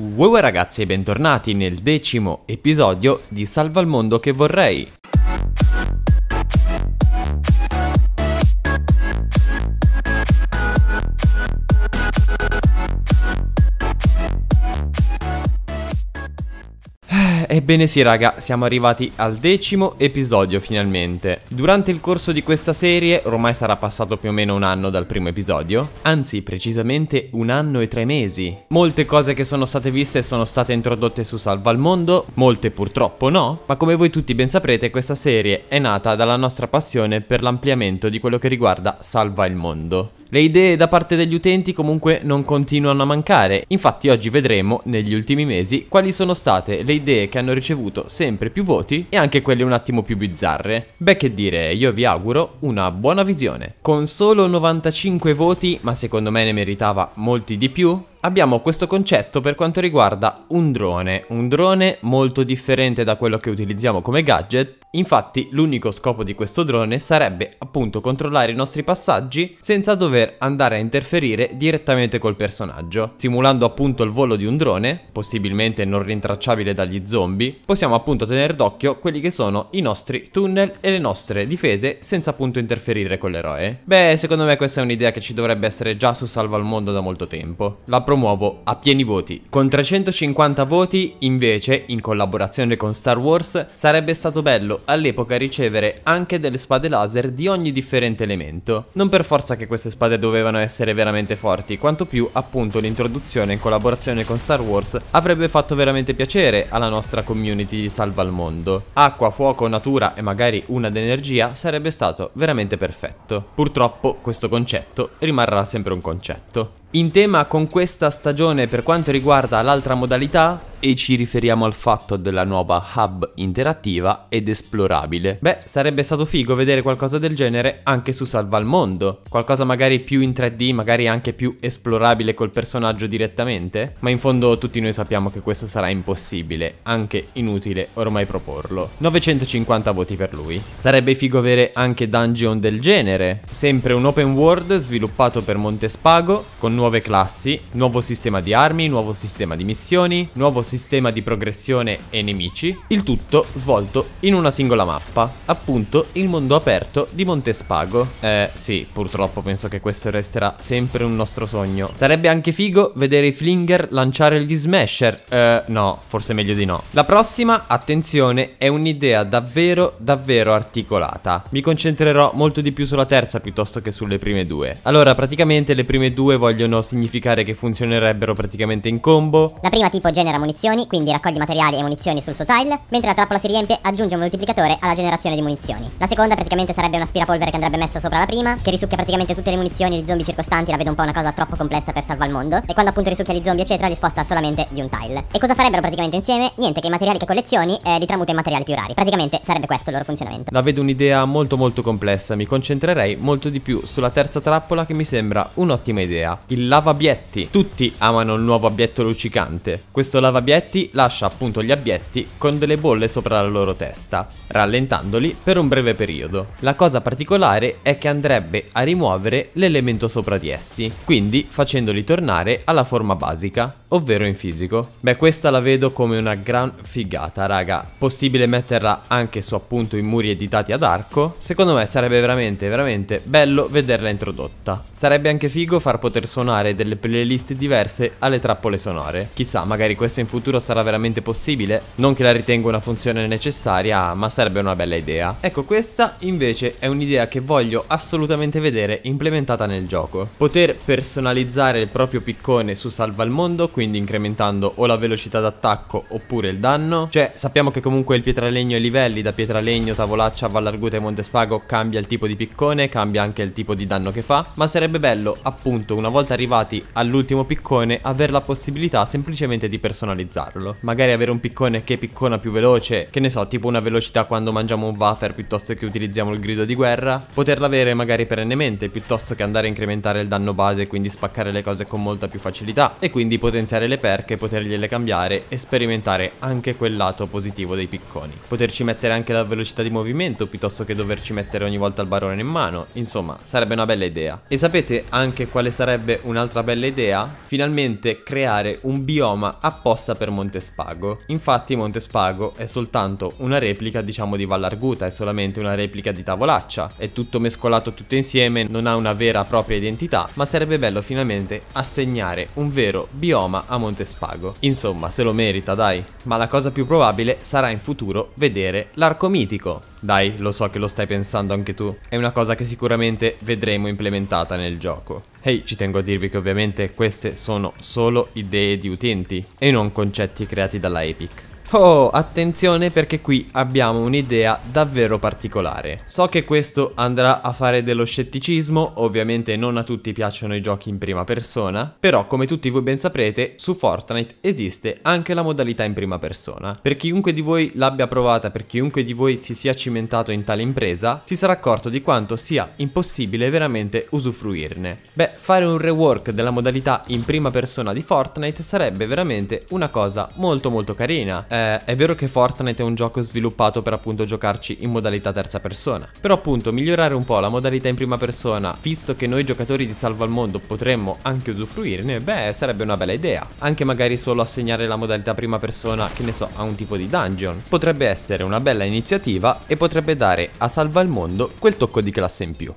Wow ragazzi e bentornati nel decimo episodio di Salva il mondo che vorrei. Ebbene sì raga, siamo arrivati al decimo episodio finalmente. Durante il corso di questa serie, ormai sarà passato più o meno un anno dal primo episodio, anzi precisamente un anno e tre mesi. Molte cose che sono state viste sono state introdotte su Salva al Mondo, molte purtroppo no, ma come voi tutti ben saprete questa serie è nata dalla nostra passione per l'ampliamento di quello che riguarda Salva il Mondo. Le idee da parte degli utenti comunque non continuano a mancare, infatti oggi vedremo negli ultimi mesi quali sono state le idee che hanno ricevuto sempre più voti e anche quelle un attimo più bizzarre. Beh che dire, io vi auguro una buona visione. Con solo 95 voti, ma secondo me ne meritava molti di più, abbiamo questo concetto per quanto riguarda un drone, un drone molto differente da quello che utilizziamo come gadget, infatti l'unico scopo di questo drone sarebbe appunto controllare i nostri passaggi senza dover andare a interferire direttamente col personaggio. Simulando appunto il volo di un drone, possibilmente non rintracciabile dagli zombie, possiamo appunto tenere d'occhio quelli che sono i nostri tunnel e le nostre difese senza appunto interferire con l'eroe. Beh, secondo me questa è un'idea che ci dovrebbe essere già su Salva al Mondo da molto tempo. La promuovo a pieni voti. Con 350 voti, invece, in collaborazione con Star Wars, sarebbe stato bello all'epoca ricevere anche delle spade laser di ogni differente elemento. Non per forza che queste spade dovevano essere veramente forti, quanto più appunto l'introduzione in collaborazione con Star Wars avrebbe fatto veramente piacere alla nostra community di Salva al Mondo. Acqua, fuoco, natura e magari una d'energia sarebbe stato veramente perfetto. Purtroppo questo concetto rimarrà sempre un concetto. In tema con questa stagione per quanto riguarda l'altra modalità, e ci riferiamo al fatto della nuova hub interattiva ed esplorabile. Beh, sarebbe stato figo vedere qualcosa del genere anche su Salva al Mondo, qualcosa magari più in 3D, magari anche più esplorabile col personaggio direttamente, ma in fondo tutti noi sappiamo che questo sarà impossibile, anche inutile ormai proporlo. 950 voti per lui. Sarebbe figo avere anche dungeon del genere, sempre un open world sviluppato per Montespago con nuove classi, nuovo sistema di armi, nuovo sistema di missioni, nuovo sistema di progressione e nemici, il tutto svolto in una singola mappa, appunto il mondo aperto di Montespago. Eh sì, purtroppo penso che questo resterà sempre un nostro sogno. Sarebbe anche figo vedere i Flinger lanciare gli Smasher, eh no, forse meglio di no. La prossima, attenzione, è un'idea davvero davvero articolata. Mi concentrerò molto di più sulla terza piuttosto che sulle prime due. Allora, praticamente le prime due vogliono vogliono significare che funzionerebbero praticamente in combo. La prima tipo genera munizioni, quindi raccoglie materiali e munizioni sul suo tile, mentre la trappola si riempie aggiunge un moltiplicatore alla generazione di munizioni. La seconda praticamente sarebbe un aspirapolvere che andrebbe messo sopra la prima, che risucchia praticamente tutte le munizioni e gli zombie circostanti, la vedo un po' una cosa troppo complessa per salvare il mondo, e quando appunto risucchia gli zombie eccetera li sposta solamente di un tile. E cosa farebbero praticamente insieme? Niente, che i materiali che collezioni eh, li tramuta in materiali più rari. Praticamente sarebbe questo il loro funzionamento. La vedo un'idea molto molto complessa, mi concentrerei molto di più sulla terza trappola che mi sembra un'ottima idea. Il il lavabietti. Tutti amano il nuovo abietto luccicante. Questo lavabietti lascia appunto gli abietti con delle bolle sopra la loro testa, rallentandoli per un breve periodo. La cosa particolare è che andrebbe a rimuovere l'elemento sopra di essi, quindi facendoli tornare alla forma basica ovvero in fisico. Beh, questa la vedo come una gran figata, raga. Possibile metterla anche su appunto i muri editati ad arco. Secondo me sarebbe veramente, veramente bello vederla introdotta. Sarebbe anche figo far poter suonare delle playlist diverse alle trappole sonore. Chissà, magari questo in futuro sarà veramente possibile. Non che la ritengo una funzione necessaria, ma sarebbe una bella idea. Ecco, questa invece è un'idea che voglio assolutamente vedere implementata nel gioco. Poter personalizzare il proprio piccone su Salva il Mondo, quindi quindi incrementando o la velocità d'attacco oppure il danno. Cioè sappiamo che comunque il pietralegno e i livelli da pietralegno, tavolaccia, vallarguta e montespago cambia il tipo di piccone, cambia anche il tipo di danno che fa, ma sarebbe bello appunto una volta arrivati all'ultimo piccone avere la possibilità semplicemente di personalizzarlo. Magari avere un piccone che piccona più veloce, che ne so, tipo una velocità quando mangiamo un wafer piuttosto che utilizziamo il grido di guerra, poterla avere magari perennemente piuttosto che andare a incrementare il danno base e quindi spaccare le cose con molta più facilità e quindi potenziare potenziare le perche, potergliele cambiare e sperimentare anche quel lato positivo dei picconi. Poterci mettere anche la velocità di movimento piuttosto che doverci mettere ogni volta il barone in mano, insomma sarebbe una bella idea. E sapete anche quale sarebbe un'altra bella idea? Finalmente creare un bioma apposta per Montespago. Infatti Montespago è soltanto una replica diciamo di Vallarguta, è solamente una replica di Tavolaccia, è tutto mescolato tutto insieme, non ha una vera e propria identità, ma sarebbe bello finalmente assegnare un vero bioma Roma a Montespago. Insomma, se lo merita, dai. Ma la cosa più probabile sarà in futuro vedere l'arco mitico. Dai, lo so che lo stai pensando anche tu. È una cosa che sicuramente vedremo implementata nel gioco. Ehi, hey, ci tengo a dirvi che ovviamente queste sono solo idee di utenti e non concetti creati dalla Epic. Oh, attenzione perché qui abbiamo un'idea davvero particolare. So che questo andrà a fare dello scetticismo, ovviamente non a tutti piacciono i giochi in prima persona, però come tutti voi ben saprete, su Fortnite esiste anche la modalità in prima persona. Per chiunque di voi l'abbia provata, per chiunque di voi si sia cimentato in tale impresa, si sarà accorto di quanto sia impossibile veramente usufruirne. Beh, fare un rework della modalità in prima persona di Fortnite sarebbe veramente una cosa molto molto carina. Eh, eh, è vero che Fortnite è un gioco sviluppato per appunto giocarci in modalità terza persona, però appunto migliorare un po' la modalità in prima persona, visto che noi giocatori di Salva al Mondo potremmo anche usufruirne, beh sarebbe una bella idea. Anche magari solo assegnare la modalità prima persona, che ne so, a un tipo di dungeon. Potrebbe essere una bella iniziativa e potrebbe dare a Salva al Mondo quel tocco di classe in più.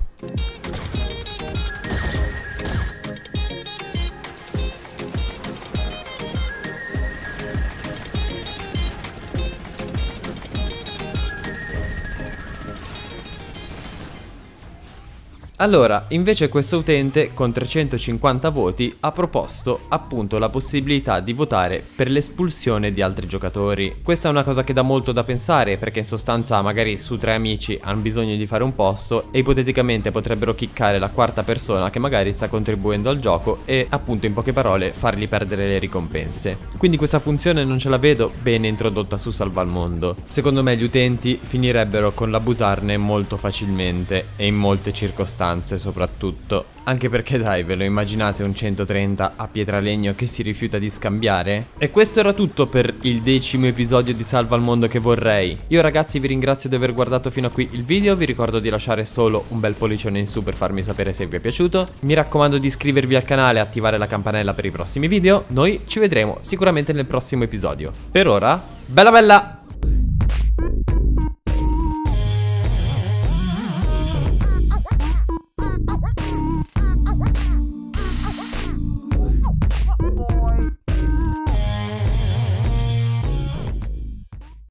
Allora, invece questo utente con 350 voti ha proposto appunto la possibilità di votare per l'espulsione di altri giocatori. Questa è una cosa che dà molto da pensare perché in sostanza magari su tre amici hanno bisogno di fare un posto e ipoteticamente potrebbero chiccare la quarta persona che magari sta contribuendo al gioco e appunto in poche parole fargli perdere le ricompense. Quindi questa funzione non ce la vedo bene introdotta su Salva al Mondo. Secondo me gli utenti finirebbero con l'abusarne molto facilmente e in molte circostanze stanze soprattutto. Anche perché dai, ve lo immaginate un 130 a pietralegno che si rifiuta di scambiare? E questo era tutto per il decimo episodio di Salva il Mondo che vorrei. Io ragazzi vi ringrazio di aver guardato fino a qui il video, vi ricordo di lasciare solo un bel pollicione in su per farmi sapere se vi è piaciuto. Mi raccomando di iscrivervi al canale e attivare la campanella per i prossimi video. Noi ci vedremo sicuramente nel prossimo episodio. Per ora, bella bella!